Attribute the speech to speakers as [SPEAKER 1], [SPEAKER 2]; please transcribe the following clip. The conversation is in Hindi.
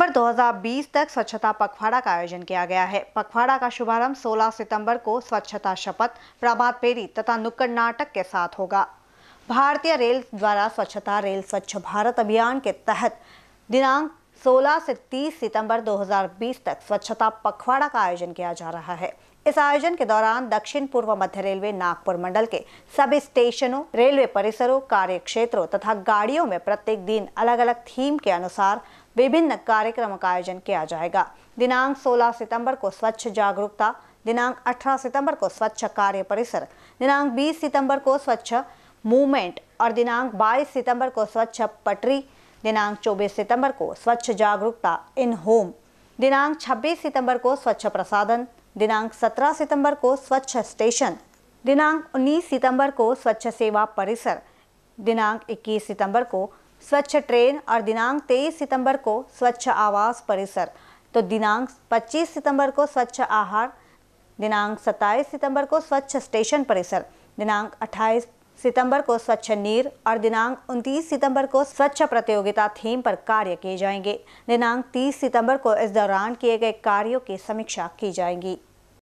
[SPEAKER 1] सितंबर 2020 तक स्वच्छता पखवाड़ा का आयोजन किया गया है पखवाड़ा का शुभारंभ 16 सितंबर को स्वच्छता शपथ प्रभात फेरी तथा नुक्कड़ नाटक के साथ होगा भारतीय रेल द्वारा स्वच्छता रेल स्वच्छ भारत अभियान के तहत दिनांक 16 से 30 सितंबर 2020 तक स्वच्छता पखवाड़ा का आयोजन किया जा रहा है इस आयोजन के दौरान दक्षिण पूर्व मध्य रेलवे नागपुर मंडल के सभी स्टेशनों रेलवे परिसरों कार्य क्षेत्रों तथा गाड़ियों में प्रत्येक दिन अलग अलग थीम के अनुसार विभिन्न कार्यक्रम का आयोजन किया जाएगा दिनांक 16 सितंबर को स्वच्छ जागरूकता दिनांक 18 सितंबर को स्वच्छ कार्य परिसर दिनांक 20 सितंबर को स्वच्छ मूवमेंट और दिनांक 22 सितंबर को स्वच्छ पटरी दिनांक 24 सितंबर को स्वच्छ जागरूकता इन होम दिनांक 26 सितंबर को स्वच्छ प्रसादन दिनांक 17 सितंबर को स्वच्छ स्टेशन दिनांक 19 सितंबर को स्वच्छ सेवा परिसर दिनांक 21 सितंबर को स्वच्छ ट्रेन और दिनांक 23 सितंबर को स्वच्छ आवास परिसर तो दिनांक 25 सितंबर को स्वच्छ आहार दिनांक 27 सितंबर को स्वच्छ स्टेशन परिसर दिनांक 28 सितंबर को स्वच्छ नीर और दिनांक 29 सितंबर को स्वच्छ प्रतियोगिता थीम पर कार्य किए जाएंगे दिनांक 30 सितंबर को इस दौरान किए गए कार्यों की समीक्षा की जाएगी